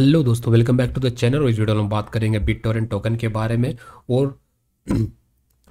hello दोस्तों welcome back to the channel और इस वीडियो में हम बात करेंगे बिट टोकन के बारे में और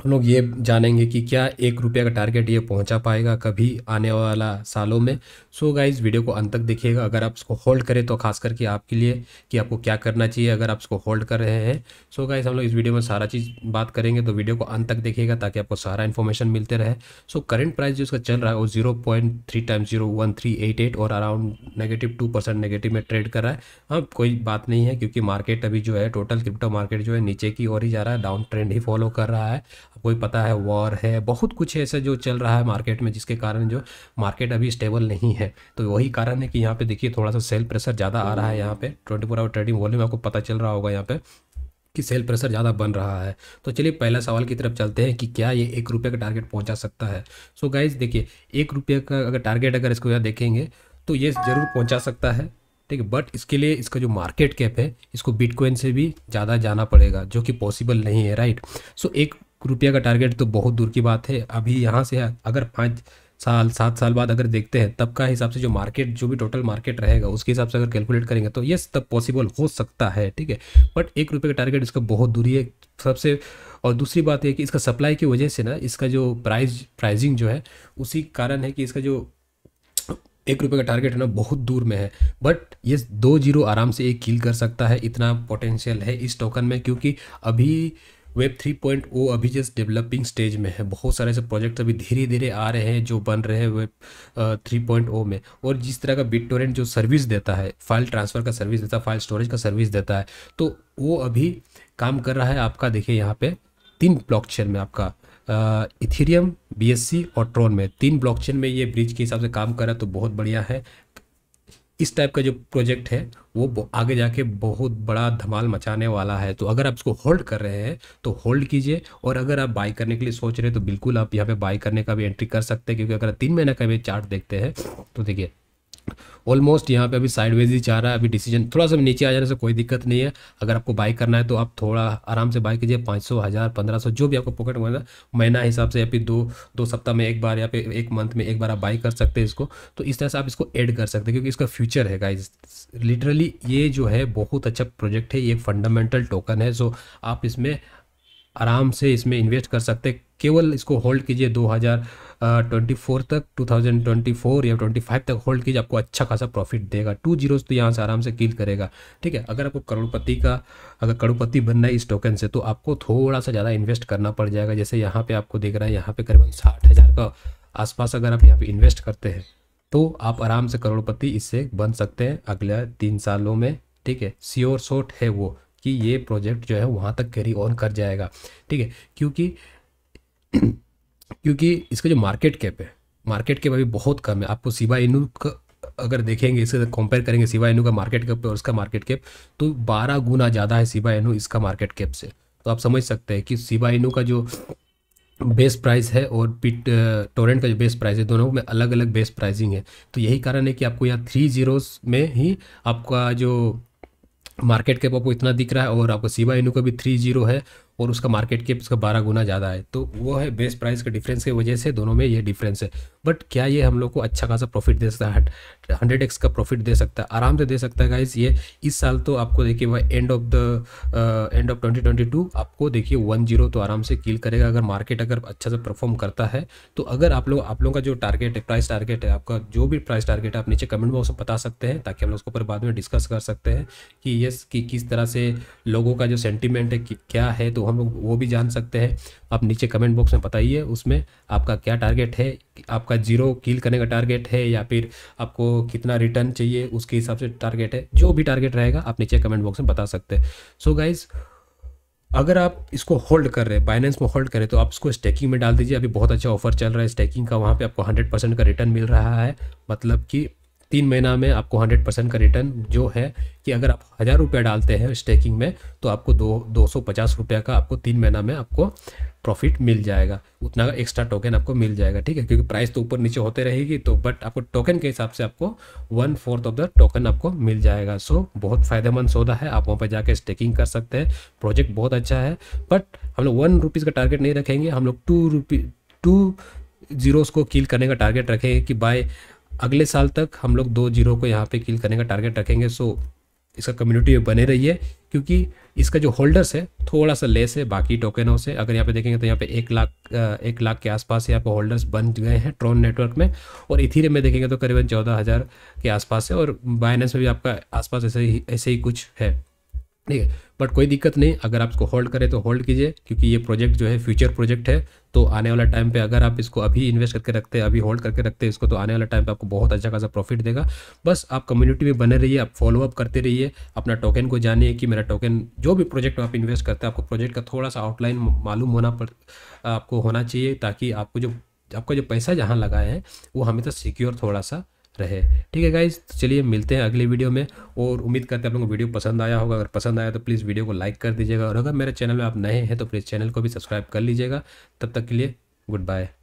हम लोग ये जानेंगे कि क्या एक रुपये का टारगेट ये पहुंचा पाएगा कभी आने वाला सालों में सो so गाइज वीडियो को अंत तक देखिएगा अगर आप इसको होल्ड करें तो खास करके आपके लिए कि आपको क्या करना चाहिए अगर आप इसको होल्ड कर रहे हैं सो so गाइज हम लोग इस वीडियो में सारा चीज़ बात करेंगे तो वीडियो को अंत तक देखिएगा ताकि आपको सारा इन्फॉर्मेशन मिलते रहे सो करेंट प्राइस जो इसका चल रहा है वो zero point three time zero one three eight eight और around negative two percent negative में ट्रेड कर रहा है अब कोई बात नहीं है क्योंकि मार्केट अभी जो है टोटल क्रिप्टो मार्केट जो है नीचे की ओर ही जा रहा है डाउन ट्रेंड ही फॉलो कर रहा है कोई पता है वॉर है बहुत कुछ ऐसा जो चल रहा है मार्केट में जिसके कारण जो मार्केट अभी स्टेबल नहीं है तो वही कारण है कि यहाँ पे देखिए थोड़ा सा सेल प्रेशर ज़्यादा आ रहा है यहाँ पे twenty four hour trading volume आपको पता चल रहा होगा यहाँ पे कि सेल प्रेशर ज़्यादा बन रहा है तो चलिए पहला सवाल की तरफ चलते हैं कि क्या ये एक रुपये का टारगेट पहुँचा सकता है सो so गाइज देखिए एक रुपये का अगर टारगेट अगर इसको यहाँ देखेंगे तो ये ज़रूर पहुँचा सकता है ठीक है बट इसके लिए इसका जो मार्केट कैप है इसको बिटकॉइन से भी ज़्यादा जाना पड़ेगा जो कि पॉसिबल नहीं है राइट सो so, एक रुपया का टारगेट तो बहुत दूर की बात है अभी यहाँ से अगर पाँच साल सात साल बाद अगर देखते हैं तब का हिसाब से जो मार्केट जो भी टोटल मार्केट रहेगा उसके हिसाब से अगर कैलकुलेट करेंगे तो यस तब पॉसिबल हो सकता है ठीक है बट एक रुपये का टारगेट इसका बहुत दूरी है सबसे और दूसरी बात है कि इसका सप्लाई की वजह से ना इसका जो प्राइस प्राइजिंग जो है उसी कारण है कि इसका जो एक रुपये का टारगेट है ना बहुत दूर में है बट ये दो जीरो आराम से एक किल कर सकता है इतना पोटेंशियल है इस टोकन में क्योंकि अभी वेब 3.0 अभी जस्ट डेवलपिंग स्टेज में है बहुत सारे ऐसे प्रोजेक्ट अभी धीरे धीरे आ रहे हैं जो बन रहे हैं वेब 3.0 में और जिस तरह का बिट टोरेंट जो सर्विस देता है फाइल ट्रांसफ़र का सर्विस देता है फाइल स्टोरेज का सर्विस देता है तो वो अभी काम कर रहा है आपका देखिए यहाँ पे तीन ब्लॉक में आपका इथीरियम बी और ट्रोन में तीन ब्लॉक में ये ब्रिज के हिसाब से काम कर रहा है तो बहुत बढ़िया है इस टाइप का जो प्रोजेक्ट है वो आगे जाके बहुत बड़ा धमाल मचाने वाला है तो अगर आप इसको होल्ड कर रहे हैं तो होल्ड कीजिए और अगर आप बाय करने के लिए सोच रहे हैं तो बिल्कुल आप यहाँ पे बाय करने का भी एंट्री कर सकते हैं क्योंकि अगर तीन महीने का भी चार्ट देखते हैं तो देखिए ऑलमोस्ट यहाँ पे अभी साइडवेज ही चाह रहा है अभी डिसीजन थोड़ा सा नीचे आ जाने से कोई दिक्कत नहीं है अगर आपको बाई करना है तो आप थोड़ा आराम से बाई कीजिए पाँच सौ हज़ार पंद्रह सौ जो भी आपको पॉकेट में महीना हिसाब से या फिर दो दो सप्ताह में एक बार या फिर एक मंथ में एक बार आप बाई कर सकते हैं इसको तो इस तरह से आप इसको एड कर सकते हैं क्योंकि इसका फ्यूचर है गाइज लिटरली ये जो है बहुत अच्छा प्रोजेक्ट है ये फंडामेंटल टोकन है सो आप इसमें आराम से इसमें इन्वेस्ट कर सकते हैं केवल इसको होल्ड कीजिए 2024 तक 2024 या 25 तक होल्ड कीजिए आपको अच्छा खासा प्रॉफिट देगा टू जीरोज तो यहाँ से आराम से किल करेगा ठीक है अगर आपको करोड़पति का अगर करोड़पति बनना है इस टोकन से तो आपको थोड़ा सा ज़्यादा इन्वेस्ट करना पड़ जाएगा जैसे यहाँ पे आपको देख रहा है यहाँ पे करीबन साठ हज़ार का आसपास अगर आप यहाँ पर इन्वेस्ट करते हैं तो आप आराम से करोड़पति इससे बन सकते हैं अगले तीन सालों में ठीक है सियोर शोट है वो कि ये प्रोजेक्ट जो है वहाँ तक कैरी ऑन कर जाएगा ठीक है क्योंकि क्योंकि इसका जो मार्केट कैप है मार्केट कैप अभी बहुत कम है आपको सिवा इनू का अगर देखेंगे इसे कंपेयर करेंगे सिवा इनू का मार्केट कैप और उसका मार्केट कैप तो बारह गुना ज़्यादा है सिवा इनू इसका मार्केट कैप से तो आप समझ सकते हैं कि सिवा इनू का जो बेस प्राइस है और पिट टोरेंट का जो बेस प्राइस है दोनों में अलग अलग बेस प्राइसिंग है तो यही कारण है कि आपको यहाँ थ्री जीरोस में ही आपका जो मार्केट कैप आपको इतना दिख रहा है और आपको सीवा इनू का भी थ्री जीरो है और उसका मार्केट कैप उसका बारह गुना ज़्यादा है तो वो है बेस प्राइस के डिफरेंस की वजह से दोनों में ये डिफरेंस है बट क्या ये हम लोग को अच्छा खासा प्रॉफिट दे सकता है हंड्रेड एक्स का प्रॉफिट दे सकता है आराम से दे सकता है गाइज ये इस साल तो आपको देखिए वह end of the end of twenty twenty two आपको देखिए वन जीरो तो आराम से किल करेगा अगर मार्केट अगर अच्छा से परफॉर्म करता है तो अगर आप लोग आप लोगों का जो टारगेट है प्राइस टारगेट है आपका जो भी प्राइस टारगेट है आप नीचे कमेंट बॉक्स में बता सकते हैं ताकि हम लोग उसके ऊपर बाद में डिस्कस कर सकते हैं कि यस कि किस तरह से लोगों का जो सेंटिमेंट है क्या है तो हम लोग वो भी जान सकते हैं आप नीचे कमेंट बॉक्स में बताइए उसमें आपका क्या टारगेट है आपका जीरो किल करने का टारगेट है या फिर आपको कितना रिटर्न चाहिए उसके हिसाब से टारगेट है जो भी टारगेट रहेगा आप नीचे कमेंट बॉक्स में बता सकते हैं सो गाइज़ अगर आप इसको होल्ड कर रहे हैं बाइनेंस में होल्ड करें तो आप इसको स्टेकिंग में डाल दीजिए अभी बहुत अच्छा ऑफर चल रहा है स्टैकिंग का वहाँ पे आपको 100 परसेंट का रिटर्न मिल रहा है मतलब कि तीन महीना में आपको हंड्रेड परसेंट का रिटर्न जो है कि अगर आप हज़ार रुपया डालते हैं स्टेकिंग में तो आपको दो दो सौ पचास रुपया का आपको तीन महीना में आपको प्रॉफिट मिल जाएगा उतना का एक्स्ट्रा टोकन आपको मिल जाएगा ठीक है क्योंकि प्राइस तो ऊपर नीचे होते रहेगी तो बट आपको टोकन के हिसाब से आपको one fourth of the token आपको मिल जाएगा सो बहुत फ़ायदेमंद सौदा है आप वहाँ पर जाकर स्टेकिंग कर सकते हैं प्रोजेक्ट बहुत अच्छा है बट हम लोग वन रुपीज़ का टारगेट नहीं रखेंगे हम लोग टू रुपी टू जीरोस को किल करने का टारगेट रखेंगे कि बाय अगले साल तक हम लोग दो जीरो को यहाँ पे किल करने का टारगेट रखेंगे सो इसका कम्युनिटी में बने रही है क्योंकि इसका जो होल्डर्स है थोड़ा सा लेस है बाकी टोकनों से अगर यहाँ पे देखेंगे तो यहाँ पे एक लाख एक लाख के आसपास यहाँ पे होल्डर्स बन गए हैं ट्रोन नेटवर्क में और इथीरियम में देखेंगे तो करीबन चौदह हज़ार के आसपास है और बाइनेंस में भी आपका आसपास ऐसे ही ऐसे ही कुछ है ठीक है बट कोई दिक्कत नहीं अगर आप इसको होल्ड करें तो होल्ड कीजिए क्योंकि ये प्रोजेक्ट जो है फ्यूचर प्रोजेक्ट है तो आने वाला टाइम पे अगर आप इसको अभी इन्वेस्ट करके रखते हैं अभी होल्ड करके रखते हैं इसको तो आने वाला टाइम पे आपको बहुत अच्छा खासा प्रॉफिट देगा बस आप कम्युनिटी में बने रहिए आप फॉलोअप करते रहिए अपना टोकन को जानिए कि मेरा टोकन जो भी प्रोजेक्ट आप इन्वेस्ट करते हैं आपको प्रोजेक्ट का थोड़ा सा आउटलाइन मालूम होना आपको होना चाहिए ताकि आपको जो आपका जो पैसा जहाँ लगाए हैं वो हमेशा सिक्योर तो थोड़ा सा रहे ठीक है गाइज तो चलिए मिलते हैं अगले वीडियो में और उम्मीद करते हैं आप लोगों को वीडियो पसंद आया होगा अगर पसंद आया तो प्लीज़ वीडियो को लाइक कर दीजिएगा और अगर मेरे चैनल में आप नए हैं तो प्लीज़ चैनल को भी सब्सक्राइब कर लीजिएगा तब तक के लिए गुड बाय